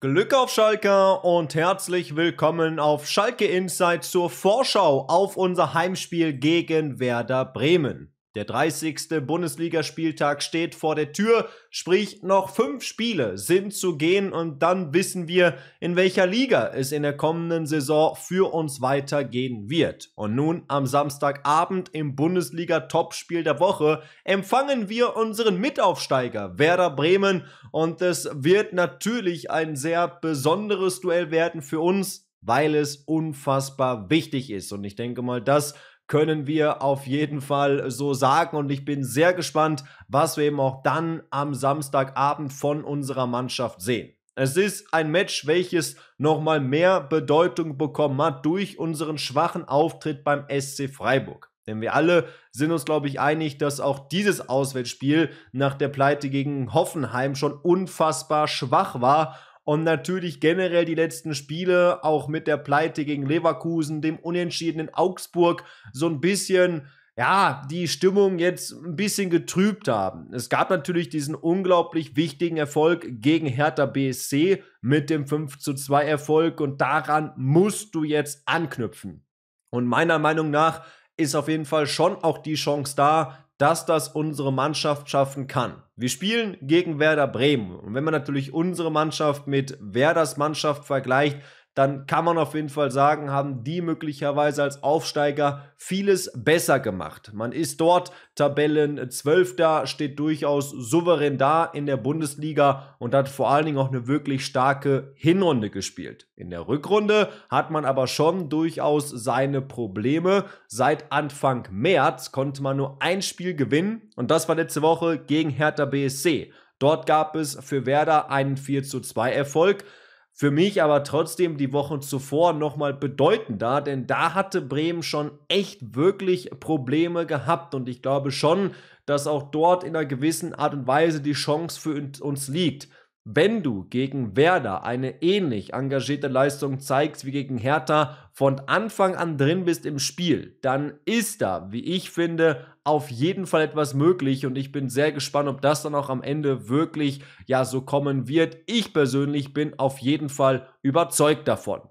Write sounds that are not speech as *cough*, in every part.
Glück auf Schalke und herzlich willkommen auf Schalke Insight zur Vorschau auf unser Heimspiel gegen Werder Bremen. Der 30. Bundesligaspieltag steht vor der Tür, sprich noch fünf Spiele sind zu gehen und dann wissen wir, in welcher Liga es in der kommenden Saison für uns weitergehen wird. Und nun am Samstagabend im Bundesliga-Topspiel der Woche empfangen wir unseren Mitaufsteiger Werder Bremen und es wird natürlich ein sehr besonderes Duell werden für uns, weil es unfassbar wichtig ist. Und ich denke mal, das können wir auf jeden Fall so sagen. Und ich bin sehr gespannt, was wir eben auch dann am Samstagabend von unserer Mannschaft sehen. Es ist ein Match, welches nochmal mehr Bedeutung bekommen hat durch unseren schwachen Auftritt beim SC Freiburg. Denn wir alle sind uns, glaube ich, einig, dass auch dieses Auswärtsspiel nach der Pleite gegen Hoffenheim schon unfassbar schwach war und natürlich generell die letzten Spiele, auch mit der Pleite gegen Leverkusen, dem Unentschieden in Augsburg, so ein bisschen, ja, die Stimmung jetzt ein bisschen getrübt haben. Es gab natürlich diesen unglaublich wichtigen Erfolg gegen Hertha BSC mit dem 5 zu 2 Erfolg und daran musst du jetzt anknüpfen. Und meiner Meinung nach ist auf jeden Fall schon auch die Chance da, dass das unsere Mannschaft schaffen kann. Wir spielen gegen Werder Bremen. Und wenn man natürlich unsere Mannschaft mit Werders Mannschaft vergleicht, dann kann man auf jeden Fall sagen, haben die möglicherweise als Aufsteiger vieles besser gemacht. Man ist dort Tabellen 12 da, steht durchaus souverän da in der Bundesliga und hat vor allen Dingen auch eine wirklich starke Hinrunde gespielt. In der Rückrunde hat man aber schon durchaus seine Probleme. Seit Anfang März konnte man nur ein Spiel gewinnen und das war letzte Woche gegen Hertha BSC. Dort gab es für Werder einen 4 zu 2 Erfolg. Für mich aber trotzdem die Wochen zuvor nochmal bedeutender, denn da hatte Bremen schon echt wirklich Probleme gehabt und ich glaube schon, dass auch dort in einer gewissen Art und Weise die Chance für uns liegt. Wenn du gegen Werder eine ähnlich engagierte Leistung zeigst wie gegen Hertha, von Anfang an drin bist im Spiel, dann ist da, wie ich finde, auf jeden Fall etwas möglich und ich bin sehr gespannt, ob das dann auch am Ende wirklich ja so kommen wird. Ich persönlich bin auf jeden Fall überzeugt davon.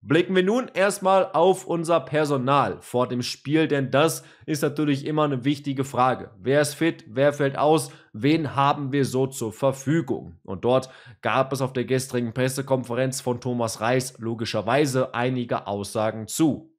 Blicken wir nun erstmal auf unser Personal vor dem Spiel, denn das ist natürlich immer eine wichtige Frage. Wer ist fit, wer fällt aus, wen haben wir so zur Verfügung? Und dort gab es auf der gestrigen Pressekonferenz von Thomas Reis logischerweise einige Aussagen zu.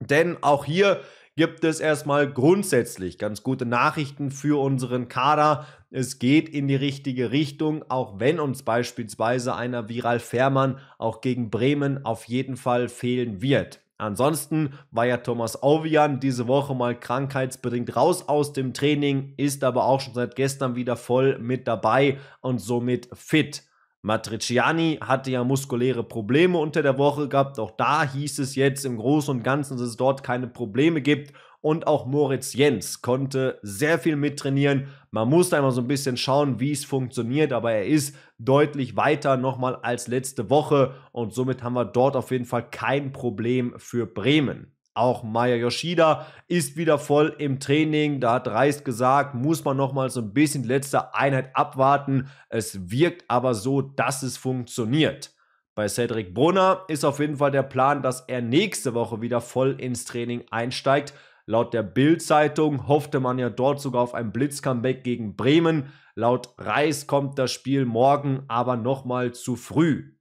Denn auch hier gibt es erstmal grundsätzlich ganz gute Nachrichten für unseren Kader. Es geht in die richtige Richtung, auch wenn uns beispielsweise einer Viral Fährmann auch gegen Bremen auf jeden Fall fehlen wird. Ansonsten war ja Thomas Ovian diese Woche mal krankheitsbedingt raus aus dem Training, ist aber auch schon seit gestern wieder voll mit dabei und somit fit. Matriciani hatte ja muskuläre Probleme unter der Woche gehabt. Auch da hieß es jetzt im Großen und Ganzen, dass es dort keine Probleme gibt. Und auch Moritz Jens konnte sehr viel mittrainieren. Man muss einmal so ein bisschen schauen, wie es funktioniert, aber er ist deutlich weiter nochmal als letzte Woche und somit haben wir dort auf jeden Fall kein Problem für Bremen. Auch Maya Yoshida ist wieder voll im Training. Da hat Reis gesagt, muss man nochmal so ein bisschen letzte Einheit abwarten. Es wirkt aber so, dass es funktioniert. Bei Cedric Brunner ist auf jeden Fall der Plan, dass er nächste Woche wieder voll ins Training einsteigt. Laut der Bild-Zeitung hoffte man ja dort sogar auf ein Blitz-Comeback gegen Bremen. Laut Reis kommt das Spiel morgen aber nochmal zu früh.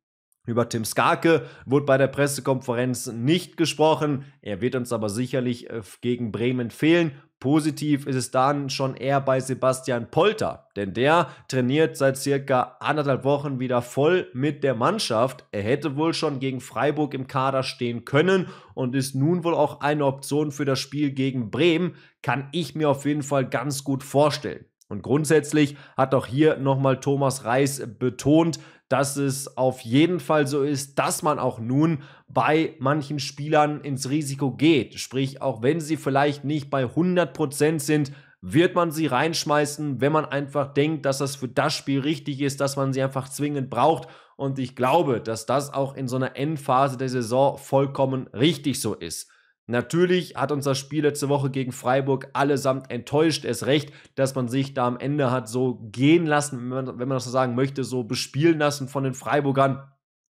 Über Tim Skarke wurde bei der Pressekonferenz nicht gesprochen. Er wird uns aber sicherlich äh, gegen Bremen fehlen. Positiv ist es dann schon eher bei Sebastian Polter, denn der trainiert seit circa anderthalb Wochen wieder voll mit der Mannschaft. Er hätte wohl schon gegen Freiburg im Kader stehen können und ist nun wohl auch eine Option für das Spiel gegen Bremen. Kann ich mir auf jeden Fall ganz gut vorstellen. Und grundsätzlich hat auch hier nochmal Thomas Reis betont, dass es auf jeden Fall so ist, dass man auch nun bei manchen Spielern ins Risiko geht. Sprich, auch wenn sie vielleicht nicht bei 100% sind, wird man sie reinschmeißen, wenn man einfach denkt, dass das für das Spiel richtig ist, dass man sie einfach zwingend braucht. Und ich glaube, dass das auch in so einer Endphase der Saison vollkommen richtig so ist. Natürlich hat uns das Spiel letzte Woche gegen Freiburg allesamt enttäuscht. Erst recht, dass man sich da am Ende hat so gehen lassen, wenn man, wenn man das so sagen möchte, so bespielen lassen von den Freiburgern.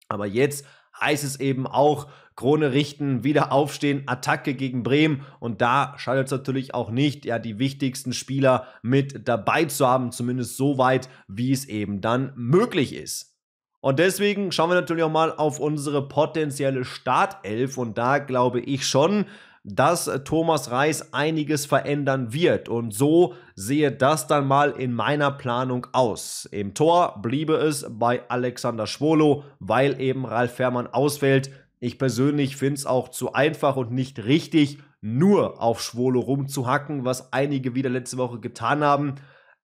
Aber jetzt heißt es eben auch, Krone richten, wieder aufstehen, Attacke gegen Bremen. Und da scheitert es natürlich auch nicht, ja, die wichtigsten Spieler mit dabei zu haben, zumindest so weit, wie es eben dann möglich ist. Und deswegen schauen wir natürlich auch mal auf unsere potenzielle Startelf und da glaube ich schon, dass Thomas Reis einiges verändern wird. Und so sehe das dann mal in meiner Planung aus. Im Tor bliebe es bei Alexander Schwolo, weil eben Ralf Fährmann ausfällt. Ich persönlich finde es auch zu einfach und nicht richtig, nur auf Schwolo rumzuhacken, was einige wieder letzte Woche getan haben.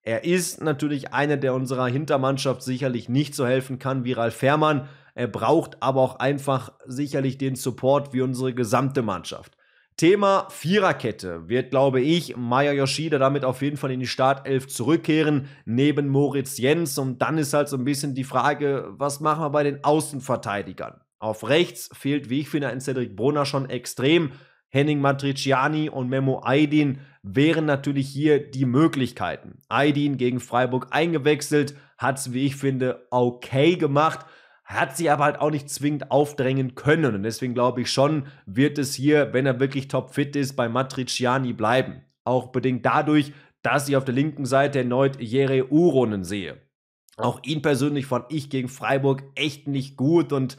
Er ist natürlich einer, der unserer Hintermannschaft sicherlich nicht so helfen kann wie Ralf Fährmann. Er braucht aber auch einfach sicherlich den Support wie unsere gesamte Mannschaft. Thema Viererkette wird, glaube ich, Maya Yoshida damit auf jeden Fall in die Startelf zurückkehren, neben Moritz Jens. Und dann ist halt so ein bisschen die Frage, was machen wir bei den Außenverteidigern? Auf rechts fehlt, wie ich finde, ein Cedric Brunner schon extrem. Henning Matriciani und Memo Aydin wären natürlich hier die Möglichkeiten. Aydin gegen Freiburg eingewechselt, hat es, wie ich finde, okay gemacht, hat sie aber halt auch nicht zwingend aufdrängen können. Und deswegen glaube ich schon, wird es hier, wenn er wirklich topfit ist, bei Matriciani bleiben. Auch bedingt dadurch, dass ich auf der linken Seite erneut Jere Uronen sehe. Auch ihn persönlich fand ich gegen Freiburg echt nicht gut und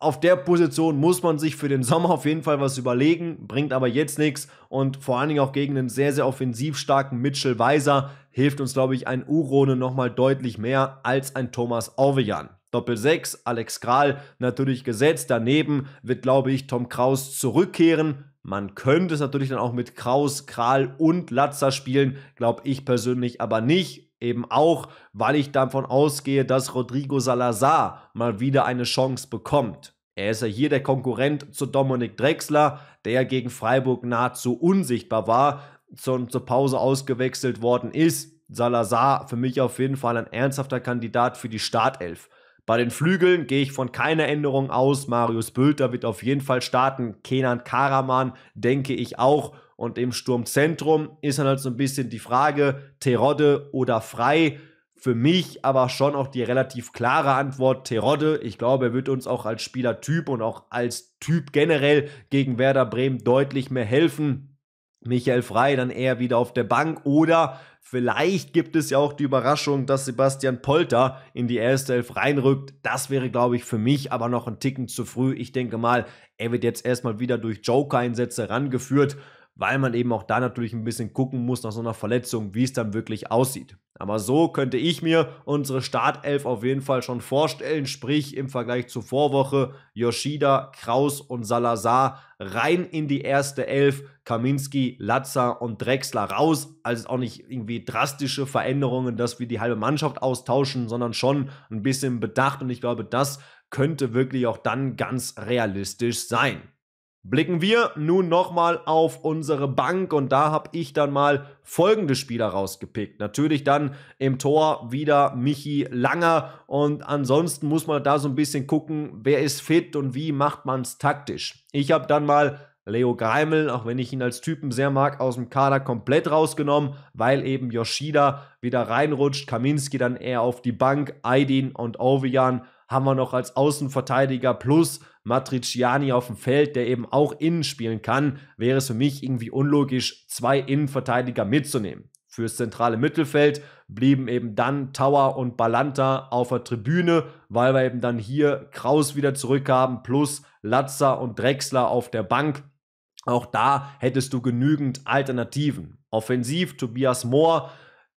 auf der Position muss man sich für den Sommer auf jeden Fall was überlegen, bringt aber jetzt nichts und vor allen Dingen auch gegen einen sehr, sehr offensiv starken Mitchell Weiser hilft uns, glaube ich, ein Urone nochmal deutlich mehr als ein Thomas Orvejan. Doppel 6, Alex Kral natürlich gesetzt, daneben wird, glaube ich, Tom Kraus zurückkehren. Man könnte es natürlich dann auch mit Kraus, Kral und Latzer spielen, glaube ich persönlich aber nicht Eben auch, weil ich davon ausgehe, dass Rodrigo Salazar mal wieder eine Chance bekommt. Er ist ja hier der Konkurrent zu Dominik Drexler, der gegen Freiburg nahezu unsichtbar war, zur, zur Pause ausgewechselt worden ist. Salazar für mich auf jeden Fall ein ernsthafter Kandidat für die Startelf. Bei den Flügeln gehe ich von keiner Änderung aus. Marius Bülter wird auf jeden Fall starten. Kenan Karaman denke ich auch. Und im Sturmzentrum ist dann halt so ein bisschen die Frage, Terodde oder Frei. Für mich aber schon auch die relativ klare Antwort, Terodde. Ich glaube, er wird uns auch als Spielertyp und auch als Typ generell gegen Werder Bremen deutlich mehr helfen. Michael Frei dann eher wieder auf der Bank oder vielleicht gibt es ja auch die Überraschung, dass Sebastian Polter in die erste Elf reinrückt. Das wäre, glaube ich, für mich aber noch ein Ticken zu früh. Ich denke mal, er wird jetzt erstmal wieder durch Joker-Einsätze rangeführt weil man eben auch da natürlich ein bisschen gucken muss nach so einer Verletzung, wie es dann wirklich aussieht. Aber so könnte ich mir unsere Startelf auf jeden Fall schon vorstellen, sprich im Vergleich zur Vorwoche Yoshida, Kraus und Salazar rein in die erste Elf, Kaminski, Latzer und Drexler raus. Also auch nicht irgendwie drastische Veränderungen, dass wir die halbe Mannschaft austauschen, sondern schon ein bisschen bedacht und ich glaube, das könnte wirklich auch dann ganz realistisch sein. Blicken wir nun nochmal auf unsere Bank und da habe ich dann mal folgende Spieler rausgepickt. Natürlich dann im Tor wieder Michi Langer und ansonsten muss man da so ein bisschen gucken, wer ist fit und wie macht man es taktisch. Ich habe dann mal Leo Greimel, auch wenn ich ihn als Typen sehr mag, aus dem Kader komplett rausgenommen, weil eben Yoshida wieder reinrutscht, Kaminski dann eher auf die Bank, Aydin und Ovian haben wir noch als Außenverteidiger plus Matriciani auf dem Feld, der eben auch innen spielen kann, wäre es für mich irgendwie unlogisch, zwei Innenverteidiger mitzunehmen. Fürs zentrale Mittelfeld blieben eben dann Tower und Balanta auf der Tribüne, weil wir eben dann hier Kraus wieder zurück haben, plus Latzer und Drexler auf der Bank. Auch da hättest du genügend Alternativen. Offensiv Tobias Mohr,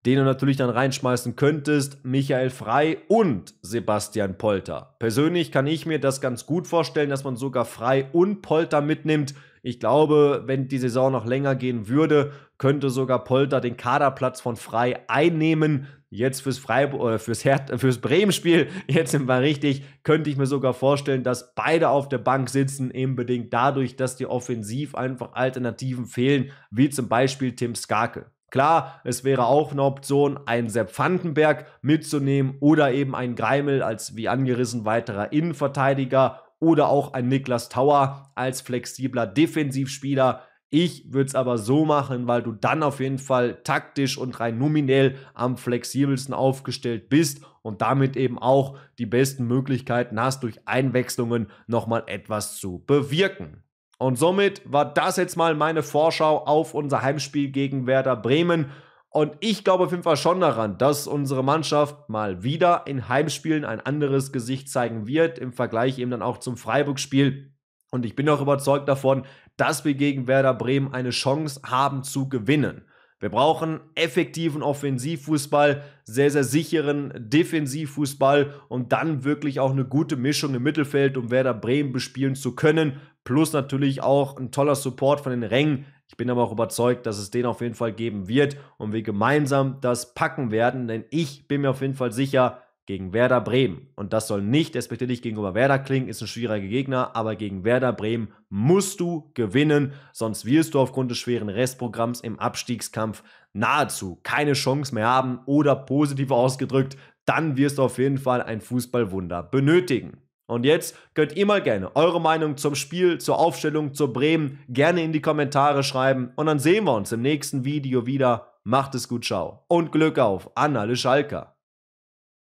den du natürlich dann reinschmeißen könntest, Michael Frei und Sebastian Polter. Persönlich kann ich mir das ganz gut vorstellen, dass man sogar Frei und Polter mitnimmt. Ich glaube, wenn die Saison noch länger gehen würde, könnte sogar Polter den Kaderplatz von Frei einnehmen. Jetzt fürs, Freiburg, äh, fürs, äh, fürs Bremen-Spiel, *laughs* jetzt sind wir richtig, könnte ich mir sogar vorstellen, dass beide auf der Bank sitzen, eben bedingt dadurch, dass die offensiv einfach Alternativen fehlen, wie zum Beispiel Tim Skarke. Klar, es wäre auch eine Option, einen Sepp Vandenberg mitzunehmen oder eben einen Greimel als wie angerissen weiterer Innenverteidiger oder auch ein Niklas Tauer als flexibler Defensivspieler. Ich würde es aber so machen, weil du dann auf jeden Fall taktisch und rein nominell am flexibelsten aufgestellt bist und damit eben auch die besten Möglichkeiten hast, durch Einwechslungen nochmal etwas zu bewirken. Und somit war das jetzt mal meine Vorschau auf unser Heimspiel gegen Werder Bremen. Und ich glaube auf jeden Fall schon daran, dass unsere Mannschaft mal wieder in Heimspielen ein anderes Gesicht zeigen wird, im Vergleich eben dann auch zum Freiburg-Spiel. Und ich bin auch überzeugt davon, dass wir gegen Werder Bremen eine Chance haben zu gewinnen. Wir brauchen effektiven Offensivfußball, sehr, sehr sicheren Defensivfußball und dann wirklich auch eine gute Mischung im Mittelfeld, um Werder Bremen bespielen zu können. Plus natürlich auch ein toller Support von den Rängen. Ich bin aber auch überzeugt, dass es den auf jeden Fall geben wird und wir gemeinsam das packen werden, denn ich bin mir auf jeden Fall sicher, gegen Werder Bremen. Und das soll nicht despektierlich gegenüber Werder klingen, ist ein schwieriger Gegner, aber gegen Werder Bremen musst du gewinnen, sonst wirst du aufgrund des schweren Restprogramms im Abstiegskampf nahezu keine Chance mehr haben oder positiv ausgedrückt, dann wirst du auf jeden Fall ein Fußballwunder benötigen. Und jetzt könnt ihr mal gerne eure Meinung zum Spiel, zur Aufstellung, zur Bremen gerne in die Kommentare schreiben. Und dann sehen wir uns im nächsten Video wieder. Macht es gut, ciao. Und Glück auf an alle Schalker.